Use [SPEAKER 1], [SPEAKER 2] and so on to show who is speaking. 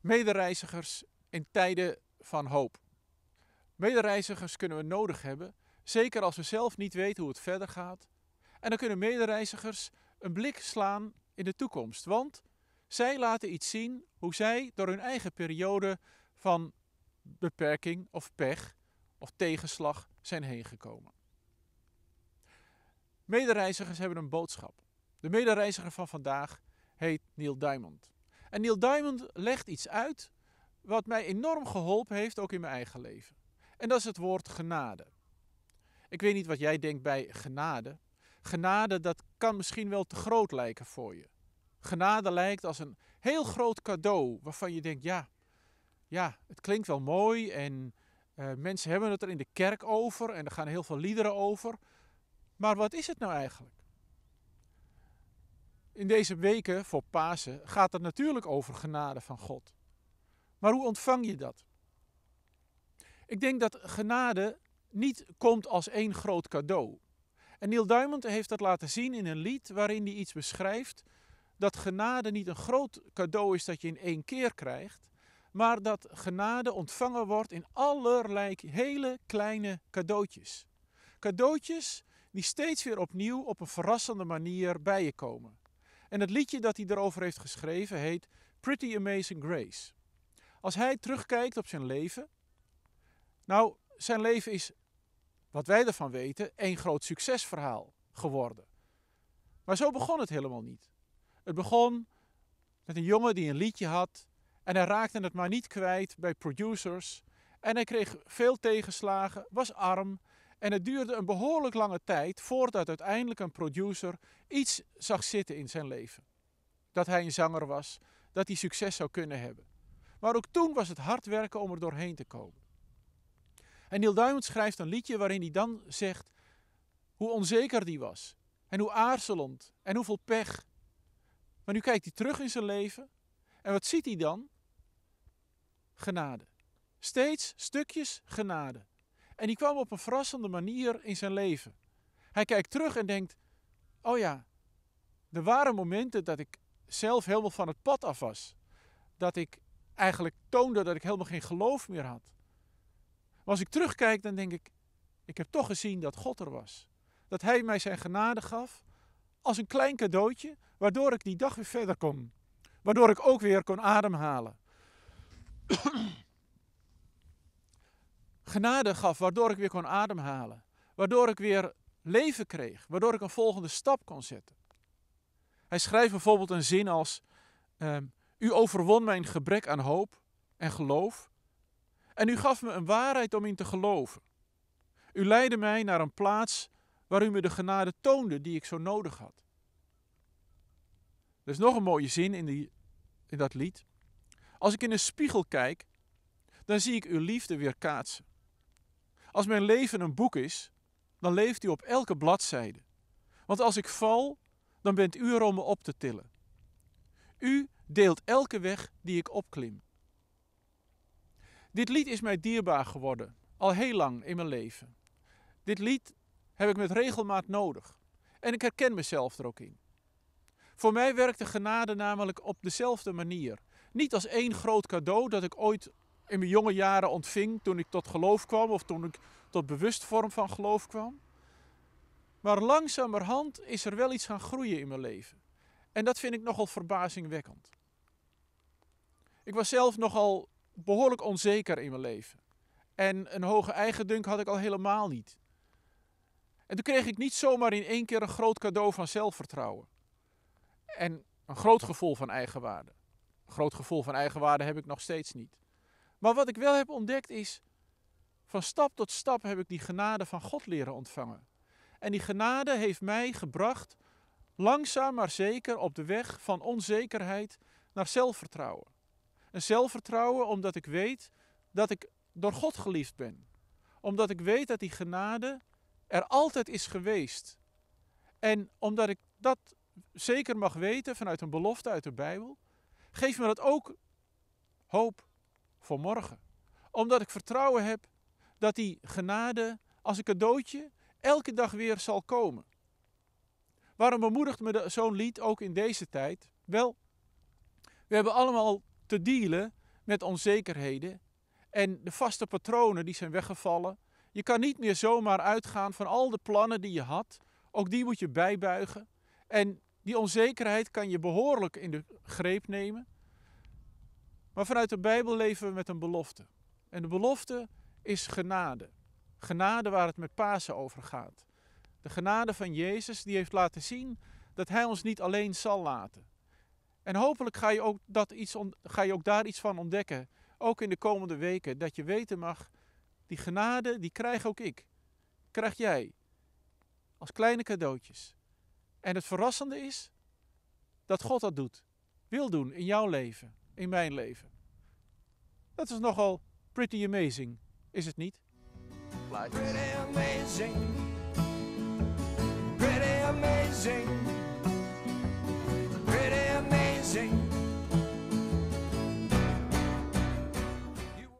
[SPEAKER 1] Medereizigers in tijden van hoop. Medereizigers kunnen we nodig hebben, zeker als we zelf niet weten hoe het verder gaat. En dan kunnen medereizigers een blik slaan in de toekomst, want zij laten iets zien hoe zij door hun eigen periode van beperking of pech of tegenslag zijn heengekomen. Medereizigers hebben een boodschap. De medereiziger van vandaag heet Neil Diamond. En Neil Diamond legt iets uit wat mij enorm geholpen heeft, ook in mijn eigen leven. En dat is het woord genade. Ik weet niet wat jij denkt bij genade. Genade, dat kan misschien wel te groot lijken voor je. Genade lijkt als een heel groot cadeau waarvan je denkt, ja, ja het klinkt wel mooi en eh, mensen hebben het er in de kerk over en er gaan heel veel liederen over. Maar wat is het nou eigenlijk? In deze weken voor Pasen gaat het natuurlijk over genade van God. Maar hoe ontvang je dat? Ik denk dat genade niet komt als één groot cadeau. En Neil Diamond heeft dat laten zien in een lied waarin hij iets beschrijft dat genade niet een groot cadeau is dat je in één keer krijgt, maar dat genade ontvangen wordt in allerlei hele kleine cadeautjes. Cadeautjes die steeds weer opnieuw op een verrassende manier bij je komen. En het liedje dat hij erover heeft geschreven heet Pretty Amazing Grace. Als hij terugkijkt op zijn leven. Nou, zijn leven is, wat wij ervan weten, één groot succesverhaal geworden. Maar zo begon het helemaal niet. Het begon met een jongen die een liedje had en hij raakte het maar niet kwijt bij producers. En hij kreeg veel tegenslagen, was arm en het duurde een behoorlijk lange tijd voordat uiteindelijk een producer iets zag zitten in zijn leven. Dat hij een zanger was, dat hij succes zou kunnen hebben. Maar ook toen was het hard werken om er doorheen te komen. En Neil Diamond schrijft een liedje waarin hij dan zegt hoe onzeker die was. En hoe aarzelend en hoeveel pech. Maar nu kijkt hij terug in zijn leven en wat ziet hij dan? Genade. Steeds stukjes genade. En die kwam op een verrassende manier in zijn leven. Hij kijkt terug en denkt: Oh ja, er waren momenten dat ik zelf helemaal van het pad af was. Dat ik eigenlijk toonde dat ik helemaal geen geloof meer had. Maar als ik terugkijk, dan denk ik: Ik heb toch gezien dat God er was. Dat Hij mij zijn genade gaf als een klein cadeautje, waardoor ik die dag weer verder kon. Waardoor ik ook weer kon ademhalen genade gaf, waardoor ik weer kon ademhalen. Waardoor ik weer leven kreeg, waardoor ik een volgende stap kon zetten. Hij schrijft bijvoorbeeld een zin als: ehm, U overwon mijn gebrek aan hoop en geloof. En u gaf me een waarheid om in te geloven. U leidde mij naar een plaats waar u me de genade toonde die ik zo nodig had. Er is nog een mooie zin in, die, in dat lied. Als ik in een spiegel kijk, dan zie ik uw liefde weer kaatsen. Als mijn leven een boek is, dan leeft u op elke bladzijde. Want als ik val, dan bent u er om me op te tillen. U deelt elke weg die ik opklim. Dit lied is mij dierbaar geworden, al heel lang in mijn leven. Dit lied heb ik met regelmaat nodig en ik herken mezelf er ook in. Voor mij werkt de genade namelijk op dezelfde manier. Niet als één groot cadeau dat ik ooit in mijn jonge jaren ontving toen ik tot geloof kwam of toen ik tot vorm van geloof kwam. Maar langzamerhand is er wel iets gaan groeien in mijn leven. En dat vind ik nogal verbazingwekkend. Ik was zelf nogal behoorlijk onzeker in mijn leven. En een hoge eigendunk had ik al helemaal niet. En toen kreeg ik niet zomaar in één keer een groot cadeau van zelfvertrouwen. En een groot gevoel van eigenwaarde. Een groot gevoel van eigenwaarde heb ik nog steeds niet. Maar wat ik wel heb ontdekt is, van stap tot stap heb ik die genade van God leren ontvangen. En die genade heeft mij gebracht, langzaam maar zeker, op de weg van onzekerheid naar zelfvertrouwen. Een zelfvertrouwen omdat ik weet dat ik door God geliefd ben. Omdat ik weet dat die genade er altijd is geweest. En omdat ik dat zeker mag weten vanuit een belofte uit de Bijbel, geeft me dat ook hoop voor morgen. Omdat ik vertrouwen heb dat die genade als een cadeautje elke dag weer zal komen. Waarom bemoedigt me zo'n lied ook in deze tijd? Wel, we hebben allemaal te dealen met onzekerheden en de vaste patronen die zijn weggevallen. Je kan niet meer zomaar uitgaan van al de plannen die je had. Ook die moet je bijbuigen. En die onzekerheid kan je behoorlijk in de greep nemen. Maar vanuit de Bijbel leven we met een belofte. En de belofte is genade. Genade waar het met Pasen over gaat. De genade van Jezus die heeft laten zien dat Hij ons niet alleen zal laten. En hopelijk ga je ook, dat iets ga je ook daar iets van ontdekken, ook in de komende weken, dat je weten mag, die genade die krijg ook ik, krijg jij, als kleine cadeautjes. En het verrassende is dat God dat doet, wil doen in jouw leven in mijn leven. Dat is nogal pretty amazing, is het niet? Pretty amazing. Pretty amazing. Pretty amazing.